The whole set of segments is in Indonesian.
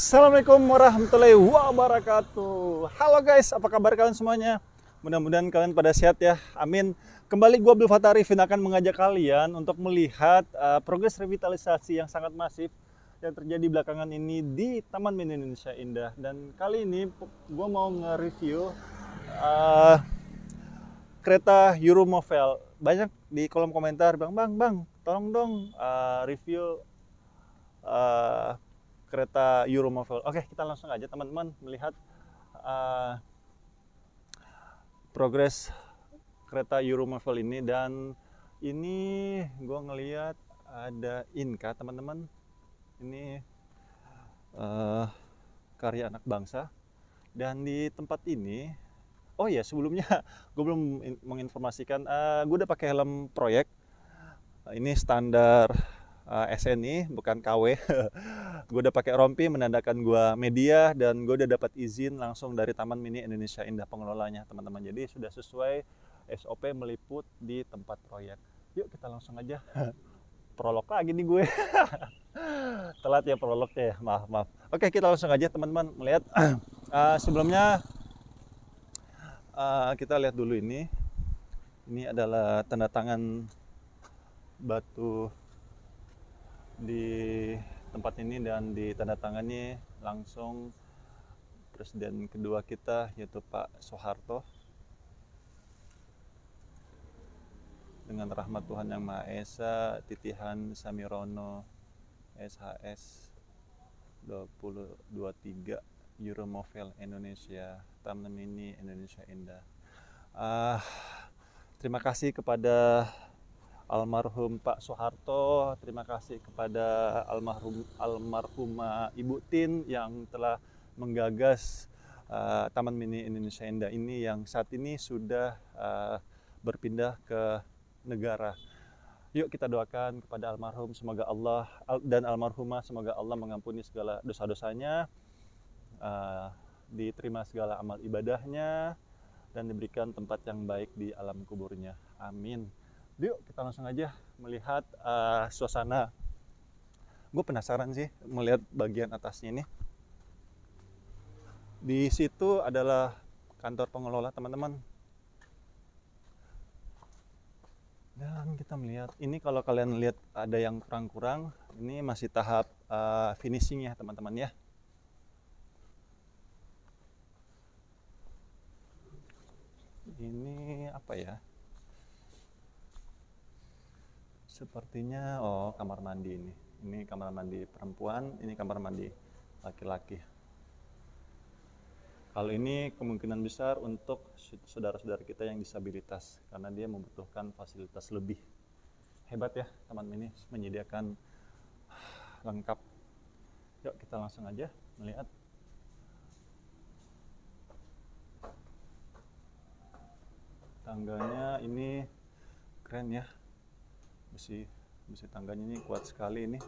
Assalamualaikum warahmatullahi wabarakatuh Halo guys, apa kabar kalian semuanya? Mudah-mudahan kalian pada sehat ya, amin Kembali gue Abdul Fatah Arifin akan mengajak kalian untuk melihat uh, progres revitalisasi yang sangat masif yang terjadi belakangan ini di Taman Mini Indonesia Indah Dan kali ini gue mau nge-review uh, kereta Euromovel Banyak di kolom komentar, bang bang bang tolong dong uh, review uh, kereta Marvel. Oke, kita langsung aja teman-teman melihat uh, progres kereta Marvel ini dan ini gue ngelihat ada Inka teman-teman. Ini uh, karya anak bangsa dan di tempat ini oh ya sebelumnya gue belum menginformasikan uh, eh, gue udah pakai helm proyek uh, ini standar Eh, SNI bukan KW gue udah pakai rompi menandakan gue media dan gue udah dapat izin langsung dari Taman Mini Indonesia Indah pengelolanya teman-teman jadi sudah sesuai SOP meliput di tempat proyek yuk kita langsung aja prolog lagi nih gue telat ya prolognya ya maaf maaf oke kita langsung aja teman-teman melihat uh, sebelumnya uh, kita lihat dulu ini ini adalah tanda tangan batu di tempat ini dan ditandatangani langsung presiden kedua kita yaitu Pak Soeharto dengan rahmat Tuhan Yang Maha Esa Titihan Samirono SHS 2023 Euromovel Indonesia Taman ini Indonesia Indah uh, terima kasih kepada almarhum Pak Soeharto, terima kasih kepada almarhum almarhumah Ibu Tin yang telah menggagas uh, Taman Mini Indonesia Indah ini yang saat ini sudah uh, berpindah ke negara. Yuk kita doakan kepada almarhum semoga Allah dan almarhumah semoga Allah mengampuni segala dosa-dosanya, uh, diterima segala amal ibadahnya dan diberikan tempat yang baik di alam kuburnya. Amin. Yuk kita langsung aja melihat uh, suasana. Gue penasaran sih melihat bagian atasnya ini. Di situ adalah kantor pengelola teman-teman. Dan kita melihat ini kalau kalian lihat ada yang kurang-kurang, ini masih tahap uh, finishing ya teman-teman ya. Ini apa ya? Sepertinya oh kamar mandi ini. Ini kamar mandi perempuan, ini kamar mandi laki-laki. Kalau ini kemungkinan besar untuk saudara-saudara kita yang disabilitas karena dia membutuhkan fasilitas lebih. Hebat ya Taman Mini menyediakan lengkap. Yuk kita langsung aja melihat tangganya ini keren ya besi besi tangganya ini kuat sekali ini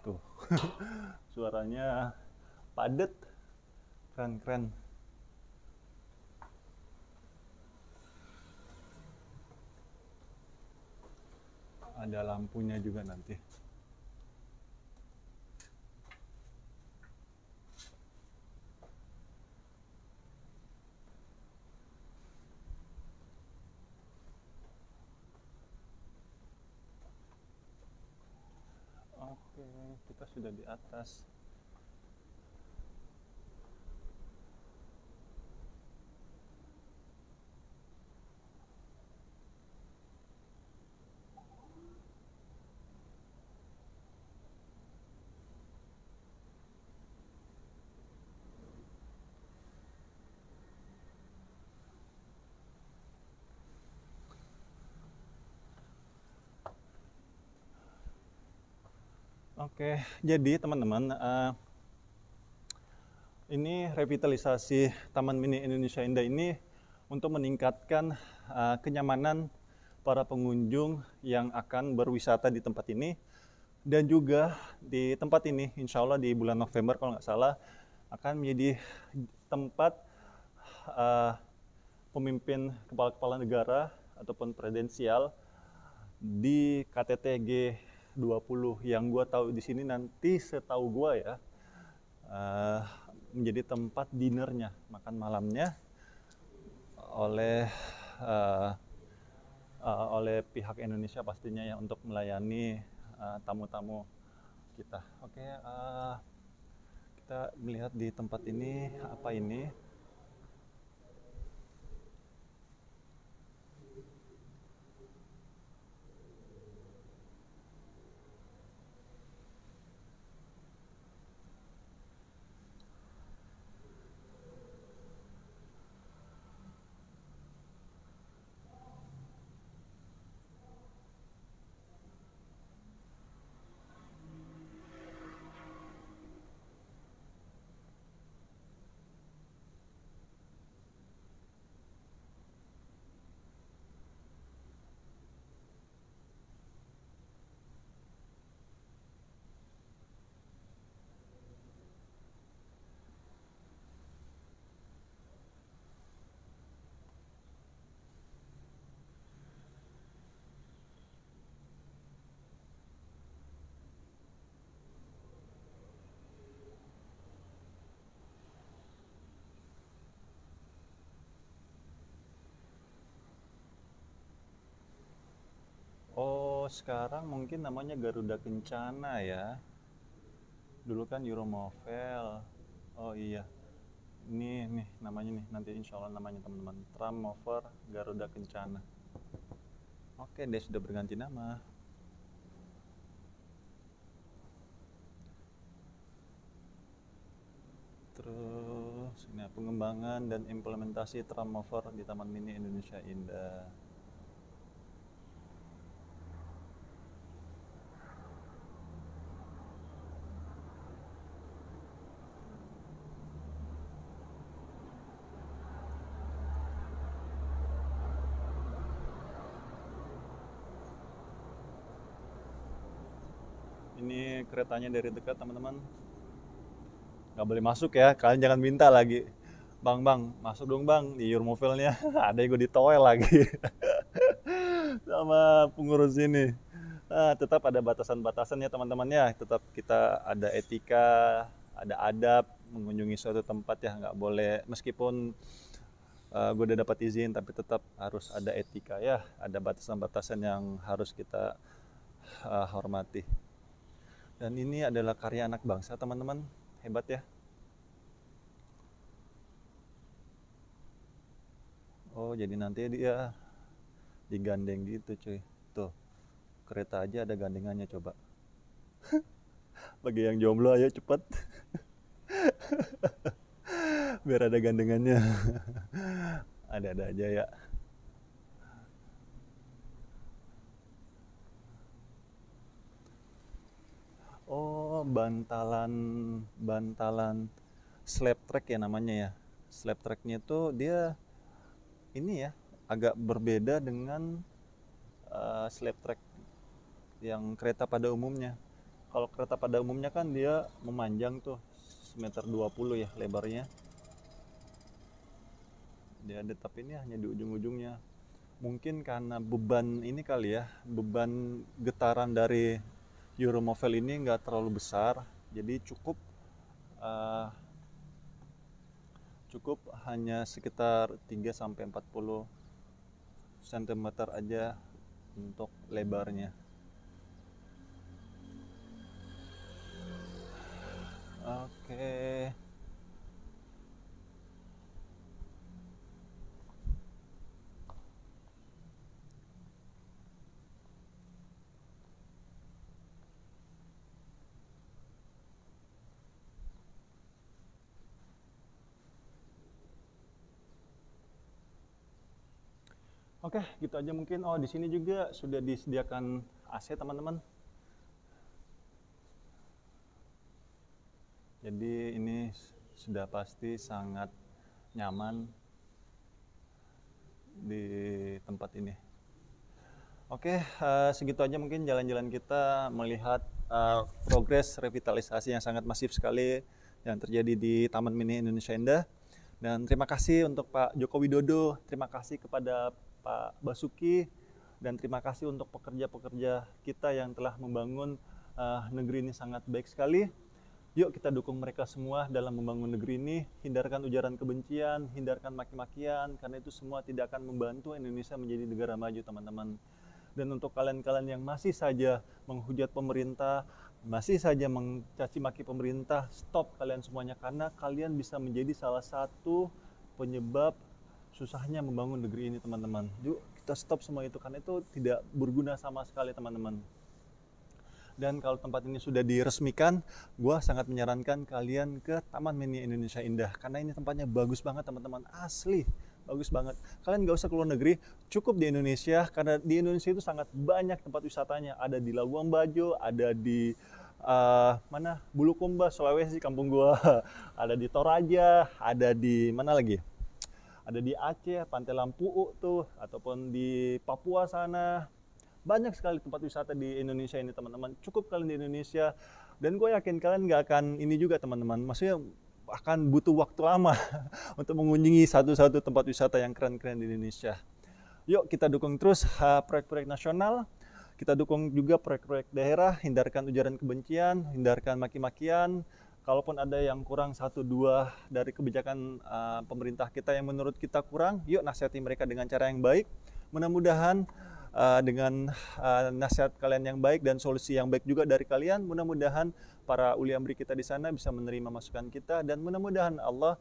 tuh suaranya padat keren keren ada lampunya juga nanti Oke, kita sudah di atas. Oke, jadi teman-teman, uh, ini revitalisasi Taman Mini Indonesia Indah ini untuk meningkatkan uh, kenyamanan para pengunjung yang akan berwisata di tempat ini dan juga di tempat ini, insya Allah di bulan November kalau nggak salah akan menjadi tempat uh, pemimpin kepala-kepala negara ataupun presidensial di KTTG 20 yang gue tahu di sini nanti setahu gue ya uh, menjadi tempat dinernya makan malamnya oleh uh, uh, oleh pihak Indonesia pastinya ya untuk melayani tamu-tamu uh, kita. Oke, okay, uh, kita melihat di tempat ini apa ini? kalau sekarang mungkin namanya Garuda Kencana ya. Dulu kan Euromovel. Oh iya. Ini nih namanya nih nanti insya Allah namanya teman-teman Tramover Garuda Kencana. Oke dia sudah berganti nama. Terus ini pengembangan dan implementasi Tramover di Taman Mini Indonesia Indah. keretanya dari dekat teman-teman nggak boleh masuk ya kalian jangan minta lagi bang bang masuk dong bang di your mobilnya ada yang gue ditoel lagi sama pengurus ini nah, tetap ada batasan-batasan ya teman-teman ya tetap kita ada etika ada adab mengunjungi suatu tempat ya nggak boleh meskipun uh, gue udah dapat izin tapi tetap harus ada etika ya ada batasan-batasan yang harus kita uh, hormati dan ini adalah karya anak bangsa, teman-teman. Hebat ya. Oh, jadi nanti dia digandeng gitu, cuy. Tuh. Kereta aja ada gandengannya coba. Bagi yang jomblo ayo cepet. Biar ada gandengannya. Ada-ada aja ya. bantalan bantalan slab track ya namanya ya slab tracknya itu dia ini ya agak berbeda dengan uh, slab track yang kereta pada umumnya kalau kereta pada umumnya kan dia memanjang tuh meter 20 ya lebarnya dia ada tapi ini hanya di ujung-ujungnya mungkin karena beban ini kali ya beban getaran dari Euromovel ini nggak terlalu besar, jadi cukup uh, cukup hanya sekitar 3 sampai 40 cm aja untuk lebarnya. Oke. Okay. Oke, gitu aja mungkin. Oh, di sini juga sudah disediakan AC, teman-teman. Jadi ini sudah pasti sangat nyaman di tempat ini. Oke, uh, segitu aja mungkin jalan-jalan kita melihat uh, progres revitalisasi yang sangat masif sekali yang terjadi di Taman Mini Indonesia Indah. Dan terima kasih untuk Pak Joko Widodo, terima kasih kepada Pak Basuki dan terima kasih untuk pekerja-pekerja kita yang telah membangun uh, negeri ini sangat baik sekali. Yuk kita dukung mereka semua dalam membangun negeri ini, hindarkan ujaran kebencian, hindarkan maki-makian, karena itu semua tidak akan membantu Indonesia menjadi negara maju teman-teman. Dan untuk kalian-kalian yang masih saja menghujat pemerintah, masih saja mencaci maki pemerintah, stop kalian semuanya karena kalian bisa menjadi salah satu penyebab susahnya membangun negeri ini teman-teman. Yuk kita stop semua itu karena itu tidak berguna sama sekali teman-teman. Dan kalau tempat ini sudah diresmikan, gue sangat menyarankan kalian ke Taman Mini Indonesia Indah karena ini tempatnya bagus banget teman-teman asli bagus banget. Kalian gak usah keluar negeri, cukup di Indonesia karena di Indonesia itu sangat banyak tempat wisatanya. Ada di Labuan Bajo, ada di uh, mana Bulukumba, Sulawesi, kampung gua. Ada di Toraja, ada di mana lagi? ada di Aceh, Pantai Lampu tuh, ataupun di Papua sana. Banyak sekali tempat wisata di Indonesia ini teman-teman. Cukup kalian di Indonesia. Dan gue yakin kalian gak akan ini juga teman-teman. Maksudnya akan butuh waktu lama untuk mengunjungi satu-satu tempat wisata yang keren-keren di Indonesia. Yuk kita dukung terus proyek-proyek nasional, kita dukung juga proyek-proyek daerah, hindarkan ujaran kebencian, hindarkan maki-makian, kalaupun ada yang kurang satu dua dari kebijakan uh, pemerintah kita yang menurut kita kurang, yuk nasihati mereka dengan cara yang baik. Mudah-mudahan uh, dengan uh, nasihat kalian yang baik dan solusi yang baik juga dari kalian, mudah-mudahan para ulama kita di sana bisa menerima masukan kita dan mudah-mudahan Allah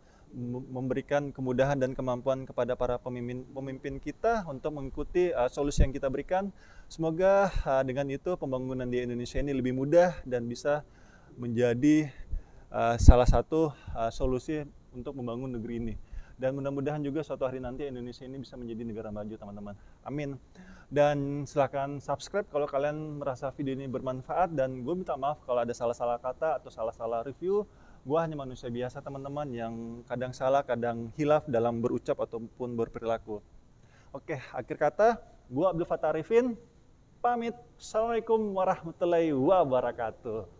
memberikan kemudahan dan kemampuan kepada para pemimpin pemimpin kita untuk mengikuti uh, solusi yang kita berikan. Semoga uh, dengan itu pembangunan di Indonesia ini lebih mudah dan bisa menjadi Eh, salah satu uh, solusi untuk membangun negeri ini. Dan mudah-mudahan juga suatu hari nanti Indonesia ini bisa menjadi negara maju, teman-teman. Amin. Dan silahkan subscribe kalau kalian merasa video ini bermanfaat. Dan gue minta maaf kalau ada salah-salah kata atau salah-salah review. Gue hanya manusia biasa, teman-teman, yang kadang salah, kadang hilaf dalam berucap ataupun berperilaku. Oke, akhir kata, gue Abdul Fattah Arifin, pamit. Assalamualaikum warahmatullahi wabarakatuh.